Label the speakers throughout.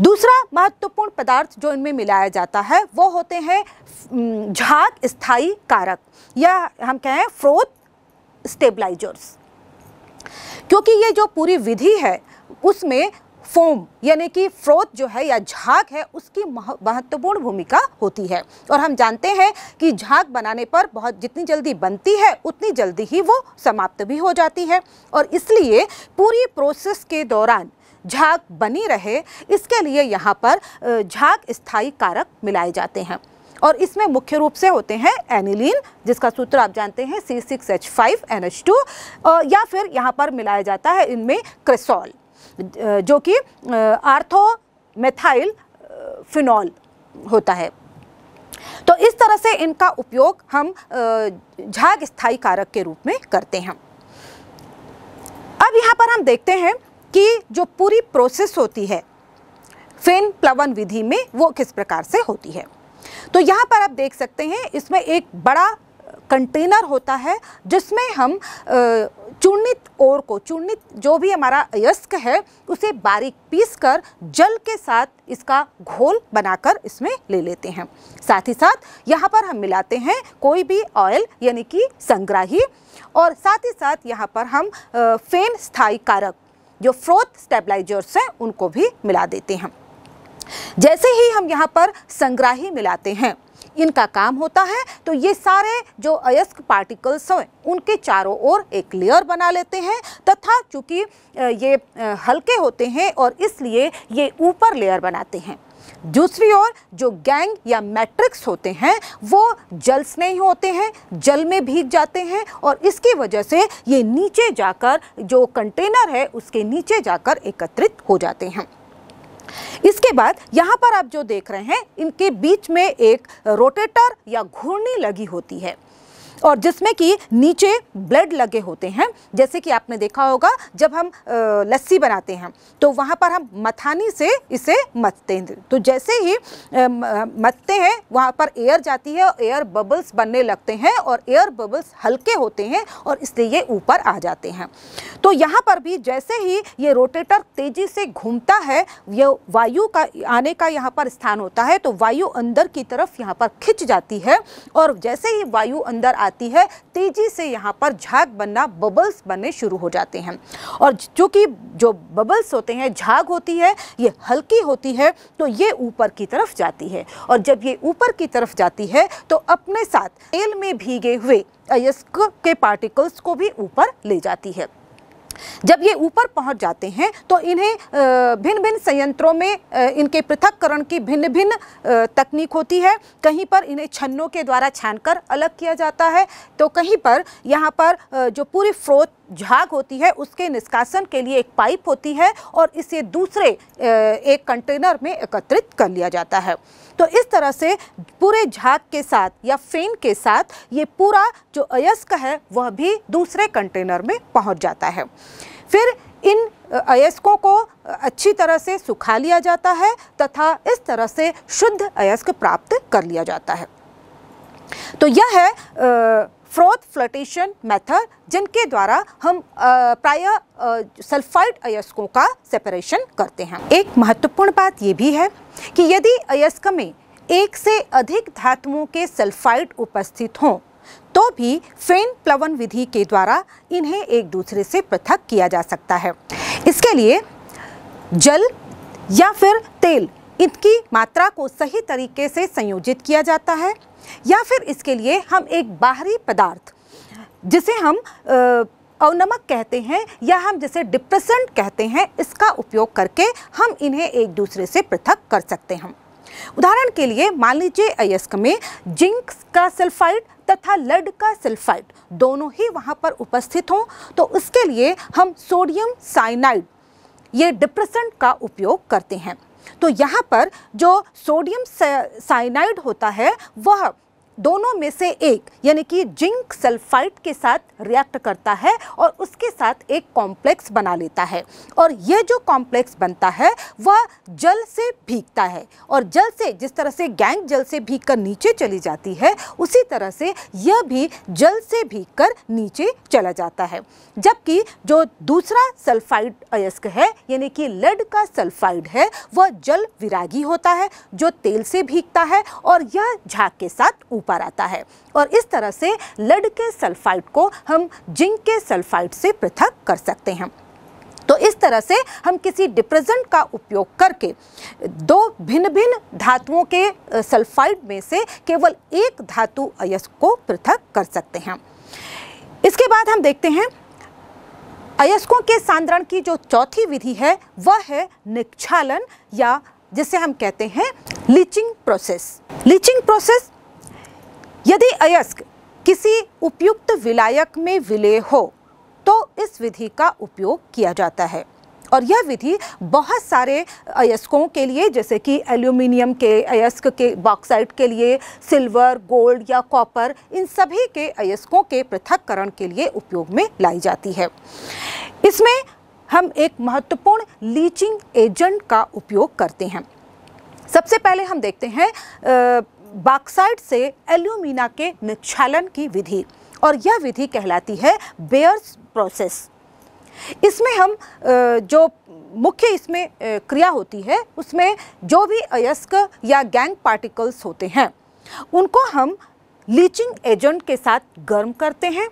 Speaker 1: दूसरा महत्वपूर्ण पदार्थ जो इनमें मिलाया जाता है वो होते हैं झाग स्थाई कारक या हम कहें फ्रोथ स्टेबलाइजर्स क्योंकि ये जो पूरी विधि है उसमें फोम यानी कि फ्रोथ जो है या झाग है उसकी महत्वपूर्ण भूमिका होती है और हम जानते हैं कि झाग बनाने पर बहुत जितनी जल्दी बनती है उतनी जल्दी ही वो समाप्त भी हो जाती है और इसलिए पूरी प्रोसेस के दौरान झाग बनी रहे इसके लिए यहाँ पर झाग स्थायी कारक मिलाए जाते हैं और इसमें मुख्य रूप से होते हैं एनिलीन जिसका सूत्र आप जानते हैं C six H five N H two या फिर यहाँ पर मिलाया जाता है इनमें क्रिसोल जो कि आर्थो मेथाइल फिनॉल होता है तो इस तरह से इनका उपयोग हम झाग स्थाई कारक के रूप में करते हैं अब यहाँ पर हम देखते हैं कि जो पूरी प्रोसेस होती है फेन प्लवन विधि में वो किस प्रकार से होती है तो यहाँ पर आप देख सकते हैं इसमें एक बड़ा कंटेनर होता है जिसमें हम चूर्णित ओर को चूर्णित जो भी हमारा अयस्क है उसे बारीक पीस कर जल के साथ इसका घोल बनाकर इसमें ले लेते हैं साथ ही साथ यहाँ पर हम मिलाते हैं कोई भी ऑयल यानी कि संग्राही और साथ ही साथ यहाँ पर हम फेन स्थाई कारक जो फ्रोथ स्टेबलाइजर्स हैं उनको भी मिला देते हैं जैसे ही हम यहाँ पर संग्राही मिलाते हैं इनका काम होता है तो ये सारे जो अयस्क पार्टिकल्स हैं उनके चारों ओर एक लेयर बना लेते हैं तथा चूँकि ये हल्के होते हैं और इसलिए ये ऊपर लेयर बनाते हैं दूसरी ओर जो गैंग या मैट्रिक्स होते हैं वो जल स्नेही होते हैं जल में भीग जाते हैं और इसकी वजह से ये नीचे जाकर जो कंटेनर है उसके नीचे जाकर एकत्रित हो जाते हैं इसके बाद यहाँ पर आप जो देख रहे हैं इनके बीच में एक रोटेटर या घूर्णी लगी होती है और जिसमें कि नीचे ब्लड लगे होते हैं जैसे कि आपने देखा होगा जब हम लस्सी बनाते हैं तो वहाँ पर हम मथानी से इसे मथते हैं तो जैसे ही मथते हैं वहाँ पर एयर जाती है और एयर बबल्स बनने लगते हैं और एयर बबल्स हल्के होते हैं और इसलिए ये ऊपर आ जाते हैं तो यहाँ पर भी जैसे ही ये रोटेटर तेज़ी से घूमता है यह वायु का आने का यहाँ पर स्थान होता है तो वायु अंदर की तरफ यहाँ पर खिंच जाती है और जैसे ही वायु अंदर आती है तेज़ी से यहाँ पर झाग बनना बबल्स बनने शुरू हो जाते हैं और चूँकि जो बबल्स होते हैं झाग होती है ये हल्की होती है तो ये ऊपर की तरफ जाती है और जब ये ऊपर की तरफ जाती है तो अपने साथ तेल में भीगे हुए अयस्क के पार्टिकल्स को भी ऊपर ले जाती है जब ये ऊपर पहुंच जाते हैं तो इन्हें भिन्न भिन्न संयंत्रों में इनके पृथककरण की भिन्न भिन्न तकनीक होती है कहीं पर इन्हें छन्नों के द्वारा छानकर अलग किया जाता है तो कहीं पर यहाँ पर जो पूरी फ्रोत झाग होती है उसके निष्कासन के लिए एक पाइप होती है और इसे दूसरे एक कंटेनर में एकत्रित कर लिया जाता है तो इस तरह से पूरे झाग के साथ या फेन के साथ ये पूरा जो अयस्क है वह भी दूसरे कंटेनर में पहुंच जाता है फिर इन अयस्कों को अच्छी तरह से सुखा लिया जाता है तथा इस तरह से शुद्ध अयस्क प्राप्त कर लिया जाता है तो यह है आ, फ्रोथ फ्लटेशन मेथड जिनके द्वारा हम प्राय सल्फाइड अयस्कों का सेपरेशन करते हैं एक महत्वपूर्ण बात ये भी है कि यदि अयस्क में एक से अधिक धातुओं के सल्फाइड उपस्थित हों तो भी फेन प्लवन विधि के द्वारा इन्हें एक दूसरे से पृथक किया जा सकता है इसके लिए जल या फिर तेल इनकी मात्रा को सही तरीके से संयोजित किया जाता है या फिर इसके लिए हम एक बाहरी पदार्थ जिसे हम आ, अवनमक कहते हैं या हम जिसे डिप्रेसेंट कहते हैं इसका उपयोग करके हम इन्हें एक दूसरे से पृथक कर सकते हैं उदाहरण के लिए मान लीजिए अयस्क में जिंक का सल्फाइड तथा लेड का सल्फाइड दोनों ही वहाँ पर उपस्थित हों तो उसके लिए हम सोडियम साइनाइड ये डिप्रेसेंट का उपयोग करते हैं तो यहाँ पर जो सोडियम साइनाइड होता है वह दोनों में से एक यानी कि जिंक सल्फाइड के साथ रिएक्ट करता है और उसके साथ एक कॉम्प्लेक्स बना लेता है और यह जो कॉम्प्लेक्स बनता है वह जल से भीगता है और जल से जिस तरह से गैंग जल से भीग कर नीचे चली जाती है उसी तरह से यह भी जल से भीग कर नीचे चला जाता है जबकि जो दूसरा सल्फाइड अयस्क है यानी कि लेड का सल्फाइड है वह जल विरागी होता है जो तेल से भीगता है और यह झाग के साथ ऊपर ऊपर आता है और इस तरह से लड के सल्फाइड को हम जिंक के सल्फाइड से पृथक कर सकते हैं तो इस तरह से हम किसी डिप्रेजेंट का उपयोग करके दो भिन्न भिन्न धातुओं के सल्फाइड में से केवल एक धातु अयस्क को पृथक कर सकते हैं इसके बाद हम देखते हैं अयस्कों के सांद्रण की जो चौथी विधि है वह है निक्षालन या जिसे हम कहते हैं लीचिंग प्रोसेस लीचिंग प्रोसेस यदि अयस्क किसी उपयुक्त विलायक में विलय हो तो इस विधि का उपयोग किया जाता है और यह विधि बहुत सारे अयस्कों के लिए जैसे कि एल्यूमिनियम के अयस्क के बॉक्साइट के लिए सिल्वर गोल्ड या कॉपर इन सभी के अयस्कों के पृथककरण के लिए उपयोग में लाई जाती है इसमें हम एक महत्वपूर्ण लीचिंग एजेंट का उपयोग करते हैं सबसे पहले हम देखते हैं बाक्साइड से एल्यूमिना के निक्षालन की विधि और यह विधि कहलाती है बेयर्स प्रोसेस इसमें हम जो मुख्य इसमें क्रिया होती है उसमें जो भी अयस्क या गैंग पार्टिकल्स होते हैं उनको हम लीचिंग एजेंट के साथ गर्म करते हैं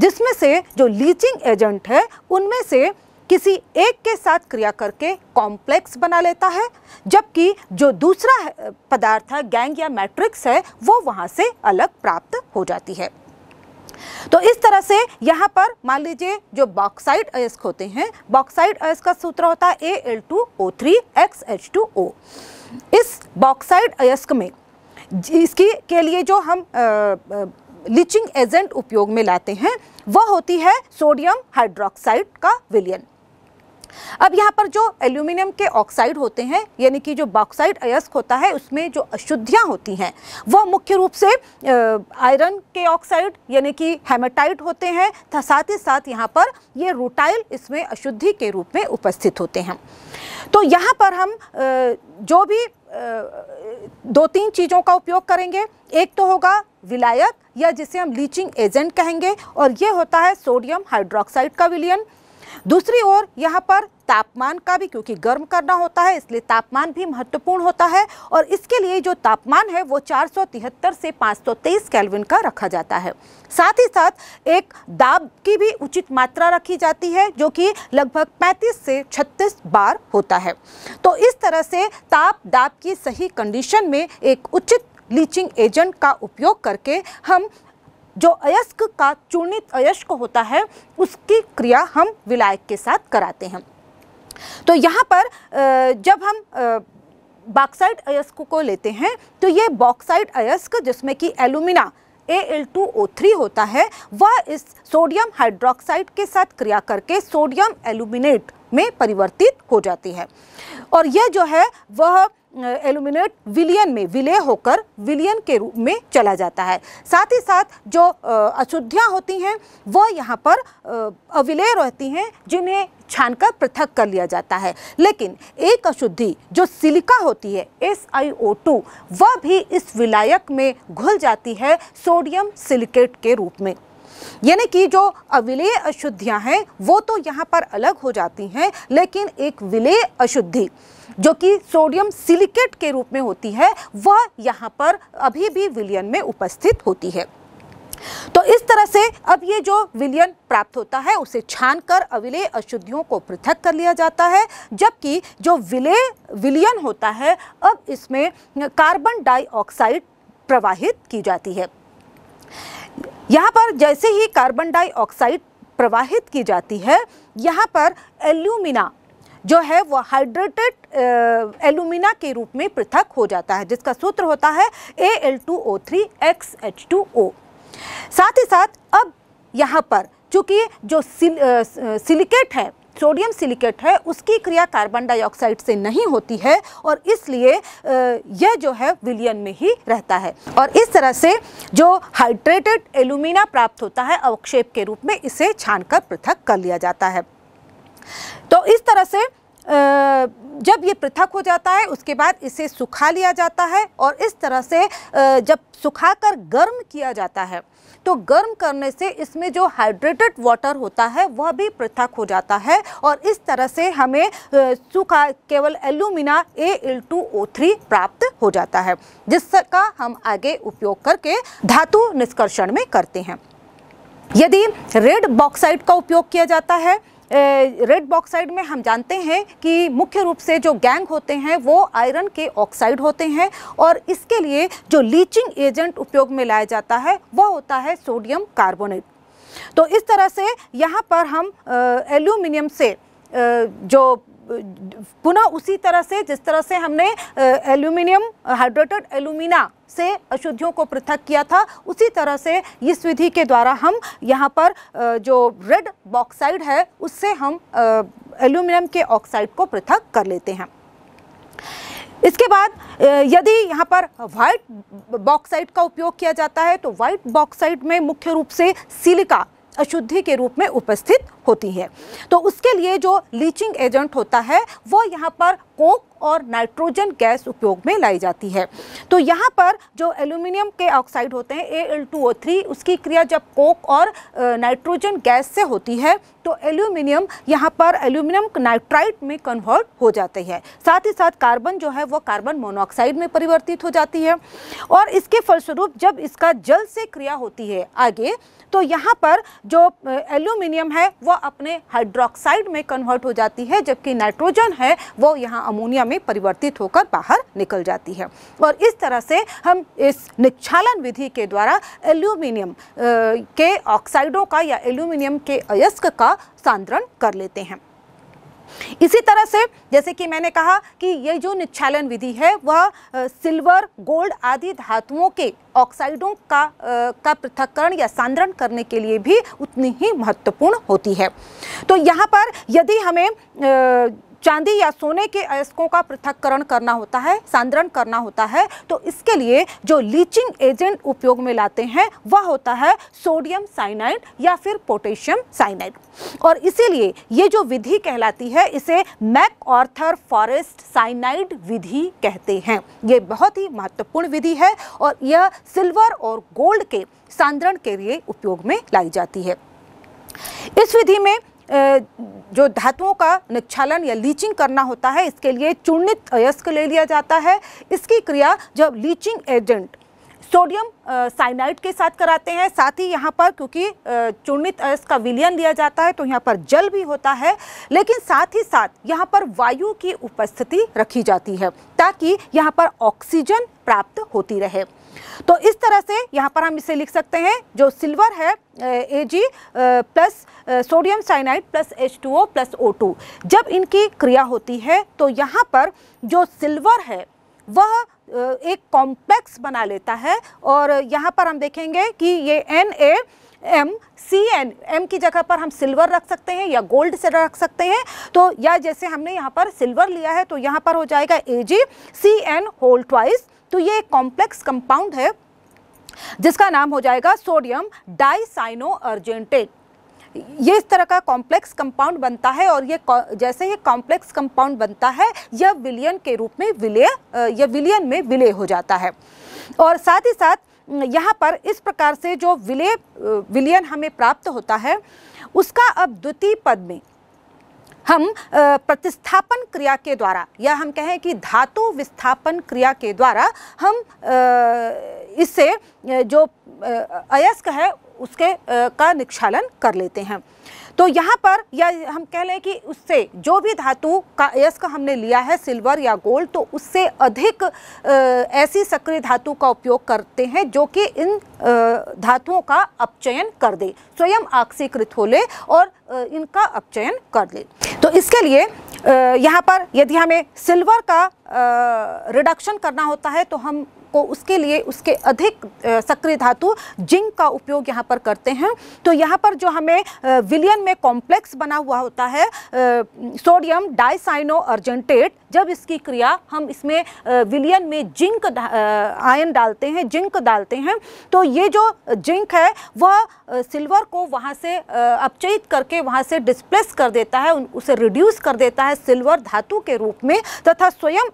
Speaker 1: जिसमें से जो लीचिंग एजेंट है उनमें से किसी एक के साथ क्रिया करके कॉम्प्लेक्स बना लेता है जबकि जो दूसरा पदार्थ है गैंग या मैट्रिक्स है वो वहाँ से अलग प्राप्त हो जाती है तो इस तरह से यहाँ पर मान लीजिए जो बॉक्साइड अयस्क होते हैं बॉक्साइड अयस्क का सूत्र होता है A L two O three X H two O इस बॉक्साइड अयस्क में इसकी के लिए जो हम लीचिंग एजेंट उपयोग में लाते हैं वह होती है सोडियम हाइड्रोक्साइड का विलियन अब यहाँ पर जो एल्यूमिनियम के ऑक्साइड होते हैं यानी कि जो बॉक्साइड अयस्क होता है उसमें जो अशुद्धियाँ होती हैं वह मुख्य रूप से आयरन के ऑक्साइड यानी कि हेमाटाइट होते हैं तथा साथ ही साथ यहाँ पर ये रूटाइल इसमें अशुद्धि के रूप में उपस्थित होते हैं तो यहाँ पर हम जो भी दो तीन चीज़ों का उपयोग करेंगे एक तो होगा विलायक या जिसे हम लीचिंग एजेंट कहेंगे और ये होता है सोडियम हाइड्रोक्साइड का विलियन दूसरी ओर यहाँ पर तापमान का भी क्योंकि गर्म करना होता है इसलिए तापमान भी महत्वपूर्ण होता है और इसके लिए जो तापमान है वो चार से 523 केल्विन का रखा जाता है साथ ही साथ एक दाब की भी उचित मात्रा रखी जाती है जो कि लगभग 35 से 36 बार होता है तो इस तरह से ताप दाब की सही कंडीशन में एक उचित ब्लीचिंग एजेंट का उपयोग करके हम जो अयस्क का चूर्णित अयस्क होता है उसकी क्रिया हम विलायक के साथ कराते हैं तो यहाँ पर जब हम बॉक्साइड अयस्क को लेते हैं तो ये बॉक्साइड अयस्क जिसमें कि एलुमिना Al2O3 होता है वह इस सोडियम हाइड्रोक्साइड के साथ क्रिया करके सोडियम एलुमिनेट में परिवर्तित हो जाती है और यह जो है वह एल्यूमिनेट विलियन में विलय होकर विलियन के रूप में चला जाता है साथ ही साथ जो अशुद्धियाँ होती हैं वह यहाँ पर अविलय रहती हैं जिन्हें छानकर पृथक कर लिया जाता है लेकिन एक अशुद्धि जो सिलिका होती है एस आई ओ टू वह भी इस विलायक में घुल जाती है सोडियम सिलिकेट के रूप में यानी कि जो अविलेय अशुद्धियां हैं वो तो यहाँ पर अलग हो जाती हैं लेकिन एक विलय अशुद्धि जो कि सोडियम सिलिकेट के रूप में होती है वह यहाँ पर अभी भी विलियन में उपस्थित होती है तो इस तरह से अब ये जो विलियन प्राप्त होता है उसे छानकर अविलेय अशुद्धियों को पृथक कर लिया जाता है जबकि जो विलय विलियन होता है अब इसमें कार्बन डाइऑक्साइड प्रवाहित की जाती है यहाँ पर जैसे ही कार्बन डाइऑक्साइड प्रवाहित की जाती है यहाँ पर एल्यूमिना जो है वह हाइड्रेटेड एलुमिना के रूप में पृथक हो जाता है जिसका सूत्र होता है A L two O three X H two O साथ ही साथ अब यहाँ पर चूँकि जो सिल, आ, सिलिकेट है सोडियम सिलिकेट है उसकी क्रिया कार्बन डाइऑक्साइड से नहीं होती है और इसलिए यह जो है विलियन में ही रहता है और इस तरह से जो हाइड्रेटेड एलुमिना प्राप्त होता है अवक्षेप के रूप में इसे छानकर पृथक कर लिया जाता है तो इस तरह से जब ये पृथक हो जाता है उसके बाद इसे सुखा लिया जाता है और इस तरह से जब सुखाकर गर्म किया जाता है तो गर्म करने से इसमें जो हाइड्रेटेड वाटर होता है वह भी पृथक हो जाता है और इस तरह से हमें सूखा केवल alumina A L two O three प्राप्त हो जाता है जिसका हम आगे उपयोग करके धातु निष्कर्षण में करते हैं यदि रेड बॉक्साइड का उपयोग किया जाता है रेड बॉक्साइड में हम जानते हैं कि मुख्य रूप से जो गैंग होते हैं वो आयरन के ऑक्साइड होते हैं और इसके लिए जो लीचिंग एजेंट उपयोग में लाया जाता है वह होता है सोडियम कार्बोनेट तो इस तरह से यहाँ पर हम एल्यूमिनियम से आ, जो पुनः उसी तरह से जिस तरह से हमने एल्यूमिनियम हाइड्रेटेड एल्यूमिना से अशुद्धियों को पृथक किया था उसी तरह से इस विधि के द्वारा हम यहाँ पर जो रेड बॉक्साइड है उससे हम एल्यूमिनियम के ऑक्साइड को पृथक कर लेते हैं इसके बाद यदि यहाँ पर वाइट बॉक्साइड का उपयोग किया जाता है तो वाइट बॉक्साइड में मुख्य रूप से सिलिका अशुद्धि के रूप में उपस्थित होती है तो उसके लिए जो लीचिंग एजेंट होता है वो यहाँ पर कोक और नाइट्रोजन गैस उपयोग में लाई जाती है तो यहाँ पर जो एल्यूमिनियम के ऑक्साइड होते हैं A L two O three उसकी क्रिया जब कोक और नाइट्रोजन गैस से होती है तो एल्यूमिनियम यहाँ पर एल्यूमिनियम नाइट्राइट में कन्वर्ट हो जाते हैं साथ ही साथ कार्बन जो है वो कार्बन मोनोऑक्साइड में परिवर्तित हो जाती है और इसके फलस्वरूप जब इसका जल से क्रिया होती है आगे तो यहाँ पर जो एल्यूमिनियम है वह अपने हाइड्रोक्साइड में कन्वर्ट हो जाती है जबकि नाइट्रोजन है वो यहाँ अमोनिया में परिवर्तित होकर बाहर निकल जाती है और इस तरह से हम इस निक्षालन विधि के द्वारा एल्यूमिनियम के ऑक्साइडों का या एल्यूमिनियम के अयस्क का सांद्रण कर लेते हैं इसी तरह से जैसे कि मैंने कहा कि ये जो निक्षालन विधि है वह सिल्वर गोल्ड आदि धातुओं के ऑक्साइडों का आ, का पृथककरण या सांद्रण करने के लिए भी उतनी ही महत्वपूर्ण होती है तो यहाँ पर यदि हमें आ, चांदी या सोने के अयस्कों का पृथककरण करना होता है सांद्रण करना होता है तो इसके लिए जो लीचिंग एजेंट उपयोग में लाते हैं वह होता है सोडियम साइनाइड या फिर पोटेशियम साइनाइड और इसीलिए ये जो विधि कहलाती है इसे मैक ऑर्थर फॉरेस्ट साइनाइड विधि कहते हैं ये बहुत ही महत्वपूर्ण विधि है और यह सिल्वर और गोल्ड के सांद्रण के लिए उपयोग में लाई जाती है इस विधि में जो धातुओं का निक्षालन या लीचिंग करना होता है इसके लिए चूर्णित अयस्क ले लिया जाता है इसकी क्रिया जब लीचिंग एजेंट सोडियम साइनाइड के साथ कराते हैं साथ ही यहाँ पर क्योंकि चूर्णित अयस्क का विलियन लिया जाता है तो यहाँ पर जल भी होता है लेकिन साथ ही साथ यहाँ पर वायु की उपस्थिति रखी जाती है ताकि यहाँ पर ऑक्सीजन प्राप्त होती रहे तो इस तरह से यहाँ पर हम इसे लिख सकते हैं जो सिल्वर है A G plus sodium cyanide plus H two O plus O two जब इनकी क्रिया होती है तो यहाँ पर जो सिल्वर है वह एक कॉम्प्लेक्स बना लेता है और यहाँ पर हम देखेंगे कि ये N A M C N M की जगह पर हम सिल्वर रख सकते हैं या गोल्ड से रख सकते हैं तो या जैसे हमने यहाँ पर सिल्वर लिया है तो यहाँ पर हो जाएगा A G C N whole twice तो ये एक कॉम्प्लेक्स कंपाउंड है जिसका नाम हो जाएगा सोडियम डाइसाइनो अर्जेंटेट ये इस तरह का कॉम्प्लेक्स कंपाउंड बनता है और ये जैसे ये कॉम्प्लेक्स कंपाउंड बनता है यह विलियन के रूप में विलय या विलियन में विलय हो जाता है और साथ ही साथ यहाँ पर इस प्रकार से जो विलय विलियन हमें प्राप्त होता है उसका अब द्वितीय पद में हम प्रतिस्थापन क्रिया के द्वारा या हम कहें कि धातु विस्थापन क्रिया के द्वारा हम इससे जो अयस्क है उसके का निक्षालन कर लेते हैं तो यहाँ पर या हम कह लें कि उससे जो भी धातु का अयस्क हमने लिया है सिल्वर या गोल्ड तो उससे अधिक ऐसी सक्रिय धातु का उपयोग करते हैं जो कि इन धातुओं का अपचयन कर दे स्वयं आक्सीकृत हो ले और इनका अपचयन कर ले तो इसके लिए यहाँ पर यदि हमें सिल्वर का रिडक्शन करना होता है तो हम को उसके लिए उसके अधिक सक्रिय धातु जिंक का उपयोग यहाँ पर करते हैं तो यहाँ पर जो हमें विलियन में कॉम्प्लेक्स बना हुआ होता है सोडियम डाइसाइनो अर्जेंटेट जब इसकी क्रिया हम इसमें विलियन में जिंक आयन डालते हैं जिंक डालते हैं तो ये जो जिंक है वह सिल्वर को वहाँ से अपचयित करके वहाँ से डिस्प्लेस कर देता है उसे रिड्यूस कर देता है सिल्वर धातु के रूप में तथा स्वयं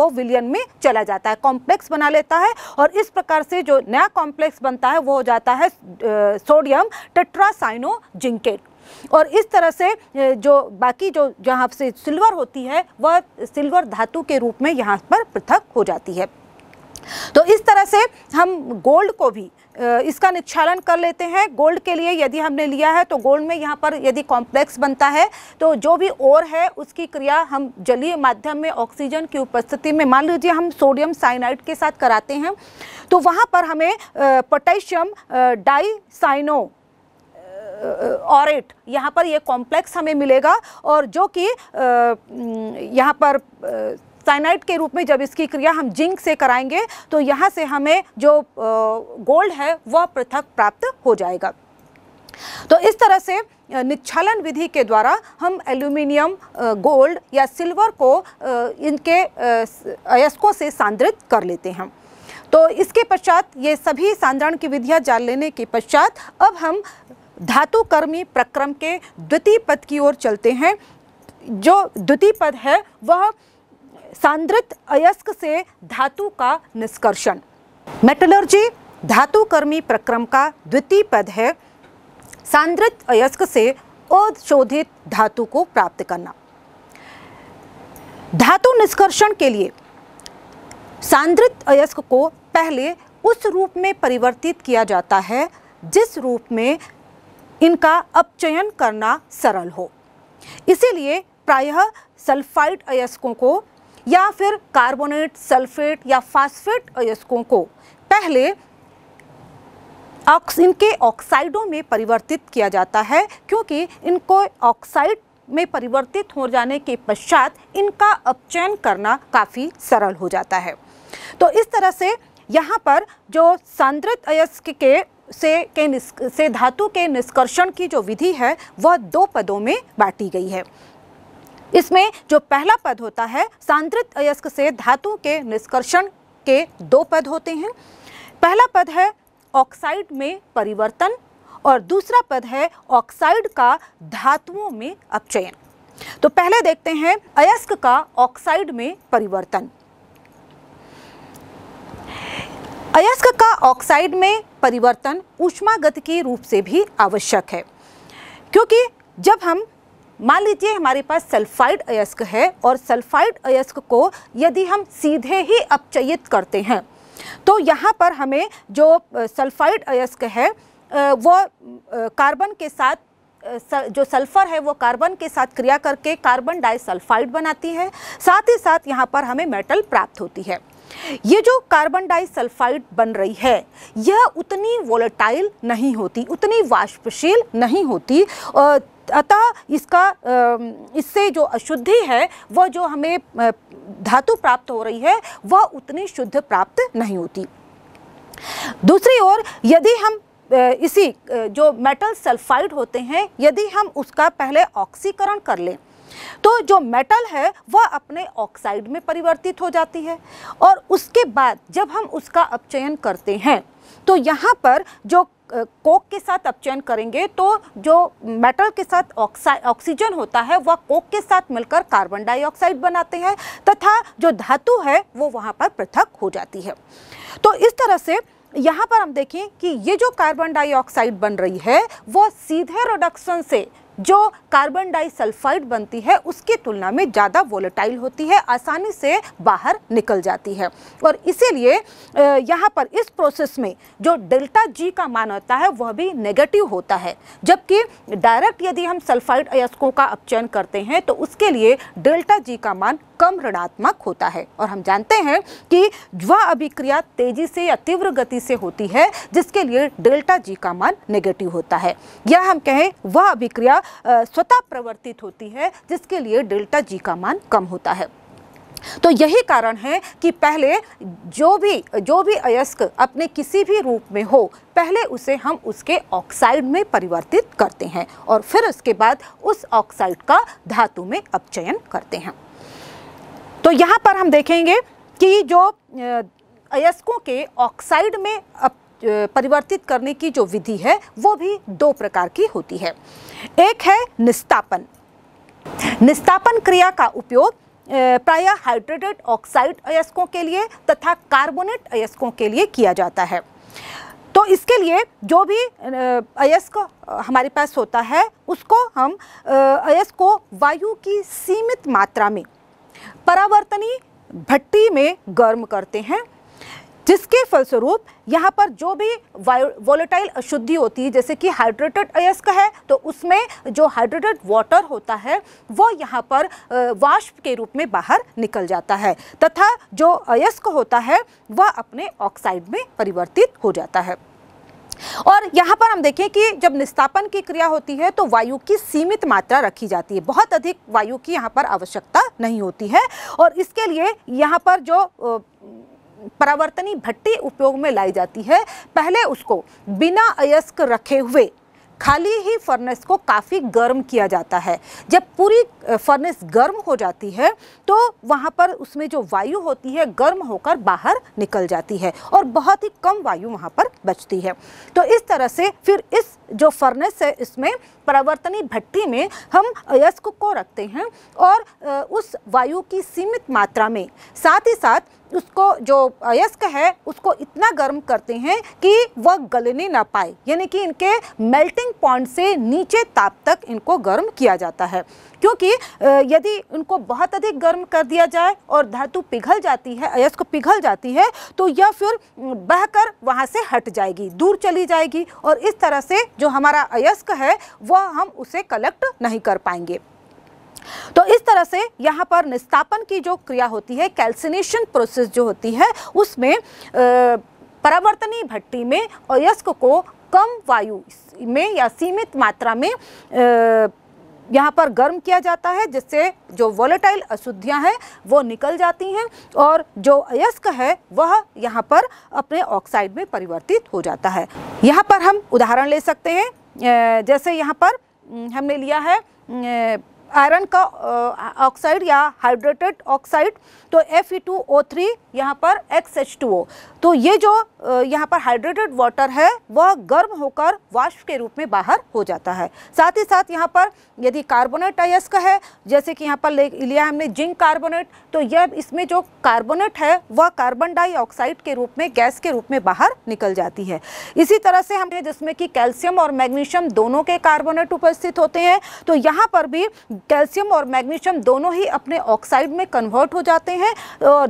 Speaker 1: वो विलियन में चला जाता है कॉम्प्लेक्स बना लेता रहता है और इस प्रकार से जो नया कॉम्प्लेक्स बनता है वो हो जाता है सोडियम टेट्रासाइनो जिंकेट और इस तरह से जो बाकी जो जहाँ से सिल्वर होती है वह सिल्वर धातु के रूप में यहाँ पर पृथक हो जाती है तो इस तरह से हम गोल्ड को भी इसका निक्षालन कर लेते हैं गोल्ड के लिए यदि हमने लिया है तो गोल्ड में यहाँ पर यदि कॉम्प्लेक्स बनता है तो जो भी ओर है उसकी क्रिया हम जलीय माध्यम में ऑक्सीजन की उपस्थिति में मान लीजिए हम सोडियम साइनाइड के साथ कराते हैं तो वहाँ पर हमें पोटेशियम डाइसाइनो ऑरेट यहाँ पर ये कॉम्प्लेक्स हमें मिलेगा और जो कि यहाँ पर साइनाइड के रूप में जब इसकी क्रिया हम जिंक से कराएंगे तो यहाँ से हमें जो गोल्ड है वह पृथक प्राप्त हो जाएगा तो इस तरह से निच्छालन विधि के द्वारा हम एल्यूमिनियम गोल्ड या सिल्वर को इनके अयस्कों से सांद्रित कर लेते हैं तो इसके पश्चात ये सभी सांद्रण की विधियाँ जान लेने के पश्चात अब हम धातुकर्मी प्रक्रम के द्वितीय पद की ओर चलते हैं जो द्वितीय पद है वह सांद्रित अयस्क से धातु का निष्कर्षण मेटलर्जी धातुकर्मी प्रक्रम का द्वितीय पद है सांद्रित अयस्क से अशोधित धातु को प्राप्त करना धातु निष्कर्षण के लिए सांद्रित अयस्क को पहले उस रूप में परिवर्तित किया जाता है जिस रूप में इनका अपचयन करना सरल हो इसीलिए प्रायः सल्फाइड अयस्कों को या फिर कार्बोनेट सल्फेट या फास्फेट अयस्कों को पहले इनके ऑक्साइडों में परिवर्तित किया जाता है क्योंकि इनको ऑक्साइड में परिवर्तित हो जाने के पश्चात इनका अपचयन करना काफ़ी सरल हो जाता है तो इस तरह से यहाँ पर जो सांद्रित अयस्क के से के से धातु के निष्कर्षण की जो विधि है वह दो पदों में बांटी गई है इसमें जो पहला पद होता है सांद्रित अयस्क से धातु के निष्कर्षण के दो पद होते हैं पहला पद है ऑक्साइड में परिवर्तन और दूसरा पद है ऑक्साइड का धातुओं में अपचयन तो पहले देखते हैं अयस्क का ऑक्साइड में परिवर्तन अयस्क का ऑक्साइड में परिवर्तन ऊष्मागत के रूप से भी आवश्यक है क्योंकि जब हम मान लीजिए हमारे पास सल्फाइड अयस्क है और सल्फाइड अयस्क को यदि हम सीधे ही अपचयित करते हैं तो यहाँ पर हमें जो सल्फाइड अयस्क है वो कार्बन के साथ जो सल्फ़र है वो कार्बन के साथ क्रिया करके कार्बन डाइसल्फाइड बनाती है साथ ही साथ यहाँ पर हमें मेटल प्राप्त होती है ये जो कार्बन डाइसल्फाइड बन रही है यह उतनी वोलेटाइल नहीं होती उतनी वाष्पशील नहीं होती अतः इसका इससे जो अशुद्धि है वह जो हमें धातु प्राप्त हो रही है वह उतनी शुद्ध प्राप्त नहीं होती दूसरी ओर यदि हम इसी जो मेटल सल्फाइड होते हैं यदि हम उसका पहले ऑक्सीकरण कर लें तो जो मेटल है वह अपने ऑक्साइड में परिवर्तित हो जाती है और उसके बाद जब हम उसका अपचयन करते हैं तो यहाँ पर जो कोक के साथ अपचयन करेंगे तो जो मेटल के साथ ऑक्सीजन होता है वह कोक के साथ मिलकर कार्बन डाइऑक्साइड बनाते हैं तथा जो धातु है वो वहाँ पर पृथक हो जाती है तो इस तरह से यहाँ पर हम देखें कि ये जो कार्बन डाइऑक्साइड बन रही है वो सीधे रोडक्शन से जो कार्बन डाइसल्फाइड बनती है उसकी तुलना में ज़्यादा वोलेटाइल होती है आसानी से बाहर निकल जाती है और इसीलिए यहाँ पर इस प्रोसेस में जो डेल्टा जी का मान होता है वह भी नेगेटिव होता है जबकि डायरेक्ट यदि हम सल्फाइड अयस्कों का अपचयन करते हैं तो उसके लिए डेल्टा जी का मान कम ऋणात्मक होता है और हम जानते हैं कि वह अभिक्रिया तेजी से या तीव्र गति से होती है जिसके लिए डेल्टा जी का मान नेगेटिव होता है या हम कहें वह अभिक्रिया स्वतः प्रवर्तित होती है जिसके लिए डेल्टा जी का मान कम होता है तो यही कारण है कि पहले जो भी जो भी अयस्क अपने किसी भी रूप में हो पहले उसे हम उसके ऑक्साइड में परिवर्तित करते हैं और फिर उसके बाद उस ऑक्साइड का धातु में अपचयन करते हैं तो यहाँ पर हम देखेंगे कि जो अयस्कों के ऑक्साइड में परिवर्तित करने की जो विधि है वो भी दो प्रकार की होती है एक है निस्तापन निस्तापन क्रिया का उपयोग प्रायः हाइड्रेटेड ऑक्साइड अयस्कों के लिए तथा कार्बोनेट अयस्कों के लिए किया जाता है तो इसके लिए जो भी अयस्क हमारे पास होता है उसको हम अयस्क को वायु की सीमित मात्रा में परावर्तनी भट्टी में गर्म करते हैं जिसके फलस्वरूप यहाँ पर जो भी वोलेटाइल अशुद्धि होती है जैसे कि हाइड्रेटेड अयस्क है तो उसमें जो हाइड्रेटेड वाटर होता है वो यहाँ पर वाष्प के रूप में बाहर निकल जाता है तथा जो अयस्क होता है वह अपने ऑक्साइड में परिवर्तित हो जाता है और यहाँ पर हम देखें कि जब निस्तापन की क्रिया होती है तो वायु की सीमित मात्रा रखी जाती है बहुत अधिक वायु की यहाँ पर आवश्यकता नहीं होती है और इसके लिए यहाँ पर जो परावर्तनी भट्टी उपयोग में लाई जाती है पहले उसको बिना अयस्क रखे हुए खाली ही फर्नेस को काफ़ी गर्म किया जाता है जब पूरी फर्नेस गर्म हो जाती है तो वहाँ पर उसमें जो वायु होती है गर्म होकर बाहर निकल जाती है और बहुत ही कम वायु वहाँ पर बचती है तो इस तरह से फिर इस जो फर्नेस है इसमें परावर्तनी भट्टी में हम अयस्क को रखते हैं और उस वायु की सीमित मात्रा में साथ ही साथ उसको जो अयस्क है उसको इतना गर्म करते हैं कि वह गलने ना पाए यानी कि इनके मेल्टिंग पॉइंट से नीचे ताप तक इनको गर्म किया जाता है क्योंकि यदि उनको बहुत अधिक गर्म कर दिया जाए और धातु पिघल जाती है अयस्क पिघल जाती है तो यह फिर बहकर वहाँ से हट जाएगी दूर चली जाएगी और इस तरह से जो हमारा अयस्क है वह हम उसे कलेक्ट नहीं कर पाएंगे तो इस तरह से यहाँ पर निस्तापन की जो क्रिया होती है कैल्सिनेशन प्रोसेस जो होती है उसमें परावर्तनी भट्टी में अयस्क को कम वायु में या सीमित मात्रा में आ, यहाँ पर गर्म किया जाता है जिससे जो वॉलेटाइल अशुद्धियाँ हैं वो निकल जाती हैं और जो अयस्क है वह यहाँ पर अपने ऑक्साइड में परिवर्तित हो जाता है यहाँ पर हम उदाहरण ले सकते हैं जैसे यहाँ पर हम्म, हमने लिया है आयरन का ऑक्साइड या हाइड्रेटेड ऑक्साइड तो Fe2O3 यहाँ पर XH2O तो ये जो यहाँ पर हाइड्रेटेड वाटर है वह गर्म होकर वाष्प के रूप में बाहर हो जाता है साथ ही साथ यहाँ पर यदि कार्बोनेट आयस का है जैसे कि यहाँ पर ले लिया हमने जिंक कार्बोनेट तो यह इसमें जो कार्बोनेट है वह कार्बन डाइऑक्साइड के रूप में गैस के रूप में बाहर निकल जाती है इसी तरह से हमने जिसमें कि कैल्शियम और मैग्नीशियम दोनों के कार्बोनेट उपस्थित होते हैं तो यहाँ पर भी कैल्शियम और मैग्नीशियम दोनों ही अपने ऑक्साइड में कन्वर्ट हो जाते हैं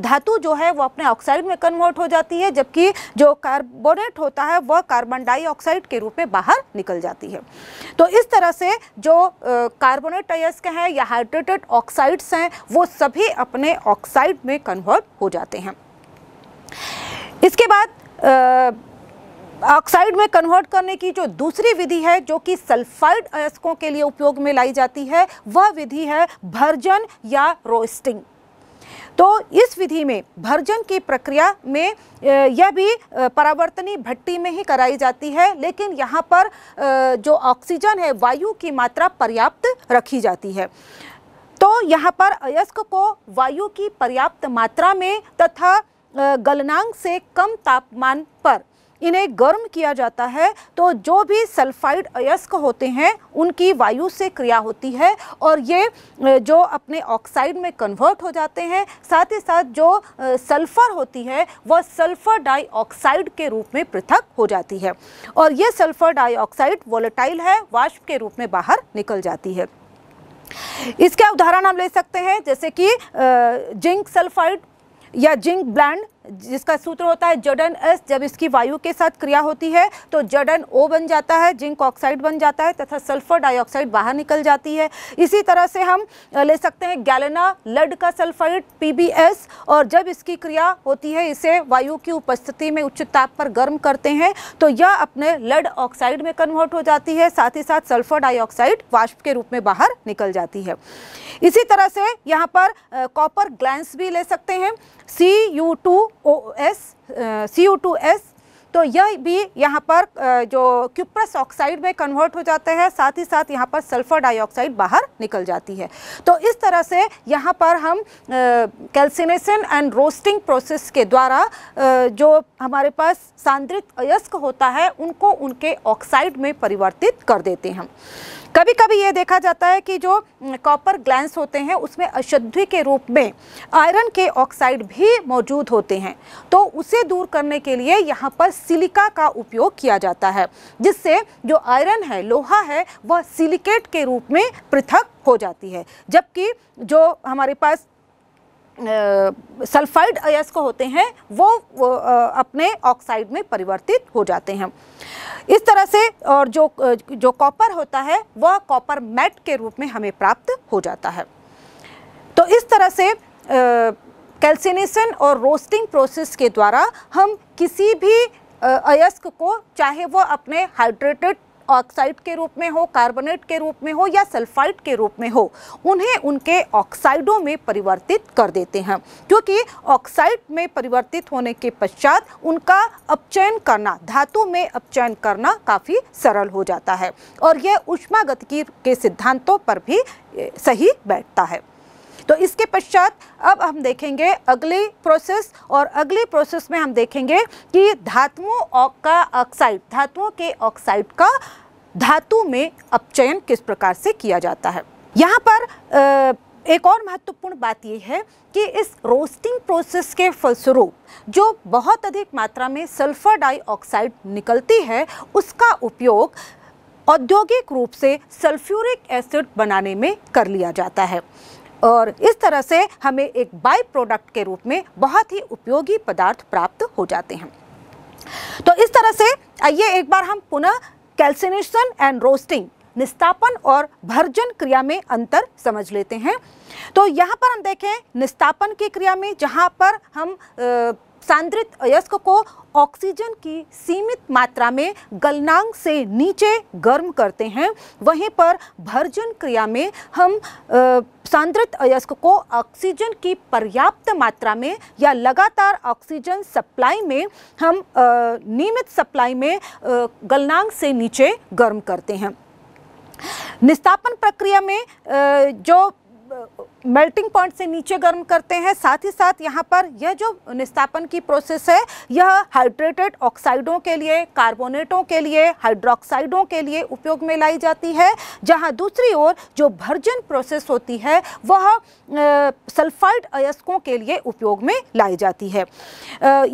Speaker 1: धातु जो है वो अपने ऑक्साइड में कन्वर्ट हो जाती है जबकि जो कार्बोनेट होता है वह कार्बन डाइऑक्साइड के रूप में बाहर निकल जाती है तो इस तरह से जो कार्बोनेट अयस्क हैं या हाइड्रेटेड ऑक्साइड्स हैं वो सभी अपने ऑक्साइड में कन्वर्ट हो जाते हैं इसके बाद आ, ऑक्साइड में कन्वर्ट करने की जो दूसरी विधि है जो कि सल्फाइड अयस्कों के लिए उपयोग में लाई जाती है वह विधि है भर्जन या रोस्टिंग तो इस विधि में भर्जन की प्रक्रिया में यह भी परावर्तनी भट्टी में ही कराई जाती है लेकिन यहाँ पर जो ऑक्सीजन है वायु की मात्रा पर्याप्त रखी जाती है तो यहाँ पर अयस्क को वायु की पर्याप्त मात्रा में तथा गलनांक से कम तापमान पर इन्हें गर्म किया जाता है तो जो भी सल्फाइड अयस्क होते हैं उनकी वायु से क्रिया होती है और ये जो अपने ऑक्साइड में कन्वर्ट हो जाते हैं साथ ही साथ जो सल्फ़र होती है वह सल्फ़र डाइऑक्साइड के रूप में पृथक हो जाती है और ये सल्फ़र डाइऑक्साइड वोलेटाइल है वाष्प के रूप में बाहर निकल जाती है इसका उदाहरण हम ले सकते हैं जैसे कि जिंक सल्फाइड या जिंक ब्लैंड जिसका सूत्र होता है जडन एस जब इसकी वायु के साथ क्रिया होती है तो जडन ओ बन जाता है जिंक ऑक्साइड बन जाता है तथा सल्फर डाइऑक्साइड बाहर निकल जाती है इसी तरह से हम ले सकते हैं गैलना लड का सल्फाइड पीबीएस और जब इसकी क्रिया होती है इसे वायु की उपस्थिति में उच्च ताप पर गर्म करते हैं तो यह अपने लड ऑक्साइड में कन्वर्ट हो जाती है साथ ही साथ सल्फर डाइऑक्साइड वाष्प के रूप में बाहर निकल जाती है इसी तरह से यहाँ पर कॉपर ग्लैंस भी ले सकते हैं C U two O S C U two S तो यह भी यहाँ पर जो क्यूप्रस ऑक्साइड में कन्वर्ट हो जाते हैं साथ ही साथ यहाँ पर सल्फर डाइऑक्साइड बाहर निकल जाती है तो इस तरह से यहाँ पर हम कैल्सिनेशन एंड रोस्टिंग प्रोसेस के द्वारा जो हमारे पास सांद्रित अयस्क होता है उनको उनके ऑक्साइड में परिवर्तित कर देते हैं कभी कभी ये देखा जाता है कि जो कॉपर ग्लैंस होते हैं उसमें अशुद्धि के रूप में आयरन के ऑक्साइड भी मौजूद होते हैं तो उसे दूर करने के लिए यहाँ पर सिलिका का उपयोग किया जाता है जिससे जो आयरन है लोहा है वह सिलिकेट के रूप में पृथक हो जाती है जबकि जो हमारे पास सल्फाइड अयस्क होते हैं वो, वो आ, अपने ऑक्साइड में परिवर्तित हो जाते हैं इस तरह से और जो जो कॉपर होता है वह कॉपर मैट के रूप में हमें प्राप्त हो जाता है तो इस तरह से कैल्सिनेशन और रोस्टिंग प्रोसेस के द्वारा हम किसी भी अयस्क को चाहे वह अपने हाइड्रेटेड ऑक्साइड के रूप में हो कार्बोनेट के रूप में हो या सल्फाइड के रूप में हो उन्हें उनके ऑक्साइडों में परिवर्तित कर देते हैं क्योंकि ऑक्साइड में परिवर्तित होने के पश्चात उनका अपचयन करना धातु में अपचयन करना काफ़ी सरल हो जाता है और यह उष्मागतिकी के सिद्धांतों पर भी सही बैठता है तो इसके पश्चात अब हम देखेंगे अगली प्रोसेस और अगली प्रोसेस में हम देखेंगे कि धातुओं का ऑक्साइड धातुओं के ऑक्साइड का धातु में अपचयन किस प्रकार से किया जाता है यहाँ पर एक और महत्वपूर्ण बात यह है कि इस रोस्टिंग प्रोसेस के फलस्वरूप जो बहुत अधिक मात्रा में सल्फर डाइऑक्साइड निकलती है उसका उपयोग औद्योगिक रूप से सल्फ्यूरिक एसिड बनाने में कर लिया जाता है और इस तरह से हमें एक बाई प्रोडक्ट के रूप में बहुत ही उपयोगी पदार्थ प्राप्त हो जाते हैं तो इस तरह से आइए एक बार हम पुनः कैल्सिनेशन एंड रोस्टिंग निस्तापन और भर्जन क्रिया में अंतर समझ लेते हैं तो यहाँ पर हम देखें निस्तापन की क्रिया में जहाँ पर हम आ, सांद्रित अयस्क को ऑक्सीजन की सीमित मात्रा में गलनांग से नीचे गर्म करते हैं वहीं पर भर्जन क्रिया में हम सांद्रित अयस्क को ऑक्सीजन की पर्याप्त मात्रा में या लगातार ऑक्सीजन सप्लाई में हम नियमित सप्लाई में गलनांग से नीचे गर्म करते हैं निस्तापन प्रक्रिया में जो मेल्टिंग पॉइंट से नीचे गर्म करते हैं साथ ही साथ यहाँ पर यह जो निस्तापन की प्रोसेस है यह हाइड्रेटेड ऑक्साइडों के लिए कार्बोनेटों के लिए हाइड्रोक्साइडों के लिए उपयोग में लाई जाती है जहाँ दूसरी ओर जो भर्जन प्रोसेस होती है वह सल्फाइड अयस्कों के लिए उपयोग में लाई जाती है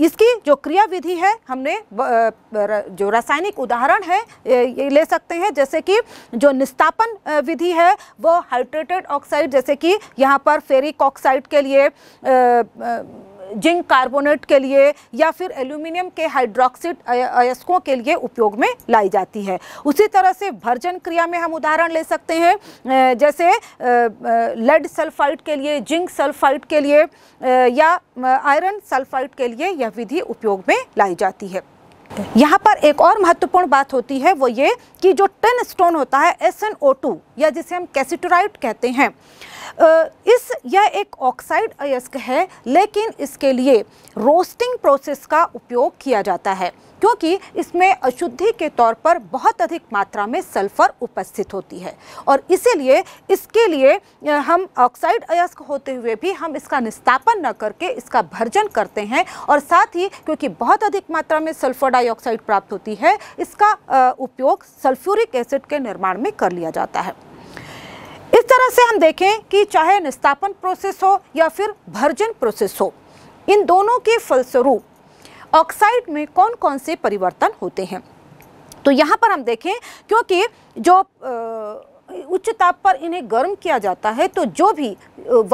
Speaker 1: इसकी जो क्रिया विधि है हमने जो रासायनिक उदाहरण है ये ले सकते हैं जैसे कि जो निस्तापन विधि है वह हाइड्रेटेड ऑक्साइड जैसे कि यहाँ पर फेरिक ऑक्साइड के लिए जिंक कार्बोनेट के लिए या फिर एल्यूमिनियम के हाइड्रोक्सिड अयस्कों के लिए उपयोग में लाई जाती है उसी तरह से भर्जन क्रिया में हम उदाहरण ले सकते हैं जैसे लेड सल्फाइड के लिए जिंक सल्फाइड के लिए या आयरन सल्फाइड के लिए यह विधि उपयोग में लाई जाती है यहाँ पर एक और महत्वपूर्ण बात होती है वो ये कि जो टेन स्टोन होता है एस या जिसे हम कैसेटोराइट कहते हैं इस यह एक ऑक्साइड अयस्क है लेकिन इसके लिए रोस्टिंग प्रोसेस का उपयोग किया जाता है क्योंकि इसमें अशुद्धि के तौर पर बहुत अधिक मात्रा में सल्फर उपस्थित होती है और इसीलिए इसके लिए हम ऑक्साइड अयस्क होते हुए भी हम इसका निस्तापन न करके इसका भर्जन करते हैं और साथ ही क्योंकि बहुत अधिक मात्रा में सल्फर डाइऑक्साइड प्राप्त होती है इसका उपयोग सल्फ्यूरिक एसिड के निर्माण में कर लिया जाता है इस तरह से हम देखें कि चाहे निस्तापन प्रोसेस हो या फिर भर्जन प्रोसेस हो इन दोनों के फलस्वरूप ऑक्साइड में कौन कौन से परिवर्तन होते हैं तो यहाँ पर हम देखें क्योंकि जो उच्च ताप पर इन्हें गर्म किया जाता है तो जो भी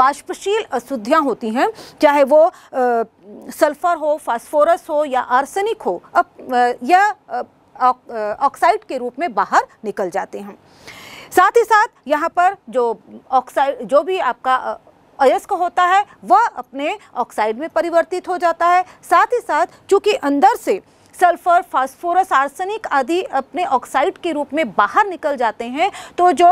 Speaker 1: वाष्पशील अशुद्धियाँ होती हैं चाहे वो सल्फर हो फास्फोरस हो या आर्सेनिक हो अब या ऑक्साइड के रूप में बाहर निकल जाते हैं साथ ही साथ यहाँ पर जो ऑक्साइड जो भी आपका अयस्क होता है वह अपने ऑक्साइड में परिवर्तित हो जाता है साथ ही साथ चूँकि अंदर से सल्फर फास्फोरस आर्सेनिक आदि अपने ऑक्साइड के रूप में बाहर निकल जाते हैं तो जो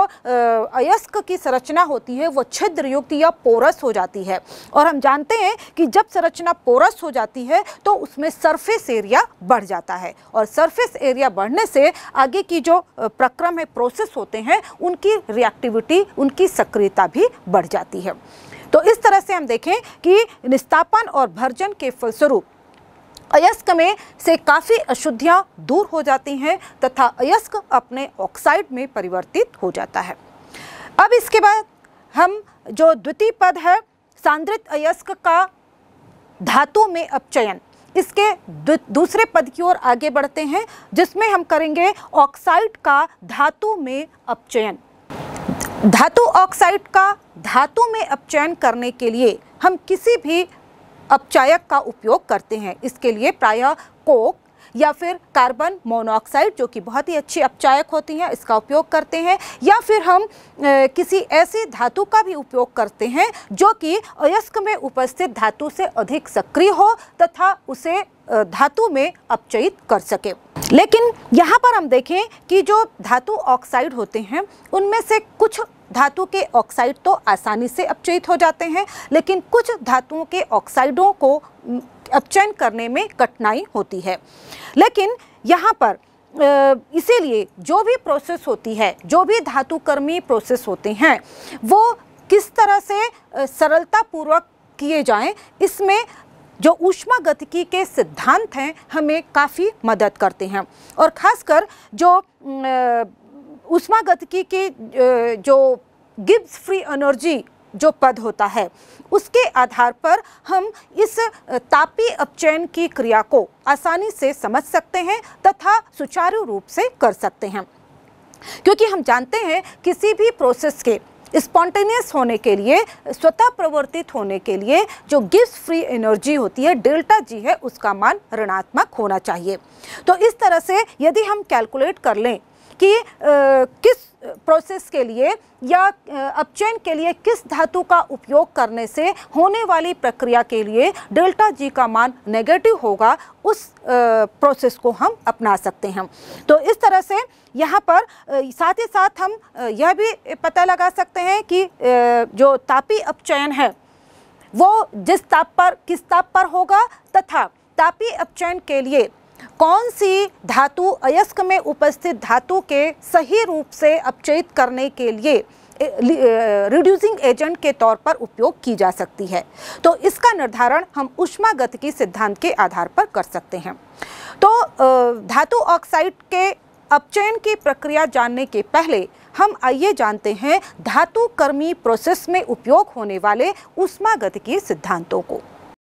Speaker 1: अयस्क की संरचना होती है वो छिद्र युक्त या पोरस हो जाती है और हम जानते हैं कि जब संरचना पोरस हो जाती है तो उसमें सरफेस एरिया बढ़ जाता है और सरफेस एरिया बढ़ने से आगे की जो प्रक्रम है प्रोसेस होते हैं उनकी रिएक्टिविटी उनकी सक्रियता भी बढ़ जाती है तो इस तरह से हम देखें कि निस्तापन और भर्जन के फलस्वरूप अयस्क में से काफ़ी अशुद्धियाँ दूर हो जाती हैं तथा अयस्क अपने ऑक्साइड में परिवर्तित हो जाता है अब इसके बाद हम जो द्वितीय पद है सांद्रित अयस्क का धातु में अपचयन इसके दूसरे पद की ओर आगे बढ़ते हैं जिसमें हम करेंगे ऑक्साइड का धातु में अपचयन धातु ऑक्साइड का धातु में अपचयन करने के लिए हम किसी भी अपचायक का उपयोग करते हैं इसके लिए प्रायः कोक या फिर कार्बन मोनोऑक्साइड जो कि बहुत ही अच्छी अपचायक होती हैं इसका उपयोग करते हैं या फिर हम ए, किसी ऐसी धातु का भी उपयोग करते हैं जो कि अयस्क में उपस्थित धातु से अधिक सक्रिय हो तथा उसे धातु में अपचयित कर सके लेकिन यहाँ पर हम देखें कि जो धातु ऑक्साइड होते हैं उनमें से कुछ धातु के ऑक्साइड तो आसानी से अपचयित हो जाते हैं लेकिन कुछ धातुओं के ऑक्साइडों को अपचयन करने में कठिनाई होती है लेकिन यहाँ पर इसीलिए जो भी प्रोसेस होती है जो भी धातुकर्मी प्रोसेस होते हैं वो किस तरह से सरलतापूर्वक किए जाएं इसमें जो ऊष्मा गतिकी के सिद्धांत हैं हमें काफ़ी मदद करते हैं और ख़ासकर जो उष्मागतिकी की जो गिब्स फ्री एनर्जी जो पद होता है उसके आधार पर हम इस तापी अपचयन की क्रिया को आसानी से समझ सकते हैं तथा सुचारू रूप से कर सकते हैं क्योंकि हम जानते हैं किसी भी प्रोसेस के स्पॉन्टेनियस होने के लिए स्वतः प्रवर्तित होने के लिए जो गिव्स फ्री एनर्जी होती है डेल्टा जी है उसका मान ऋणात्मक होना चाहिए तो इस तरह से यदि हम कैलकुलेट कर लें कि किस प्रोसेस के लिए या अपचयन के लिए किस धातु का उपयोग करने से होने वाली प्रक्रिया के लिए डेल्टा जी का मान नेगेटिव होगा उस प्रोसेस को हम अपना सकते हैं तो इस तरह से यहाँ पर साथ ही साथ हम यह भी पता लगा सकते हैं कि जो तापी अपचयन है वो जिस ताप पर किस ताप पर होगा तथा तापी अपचयन के लिए कौन सी धातु अयस्क में उपस्थित धातु के सही रूप से अपचयित करने के लिए रिड्यूसिंग एजेंट के तौर पर उपयोग की जा सकती है तो इसका निर्धारण हम की सिद्धांत के आधार पर कर सकते हैं तो धातु ऑक्साइड के अपचयन की प्रक्रिया जानने के पहले हम आइए जानते हैं धातु कर्मी प्रोसेस में उपयोग होने वाले की सिद्धांतों को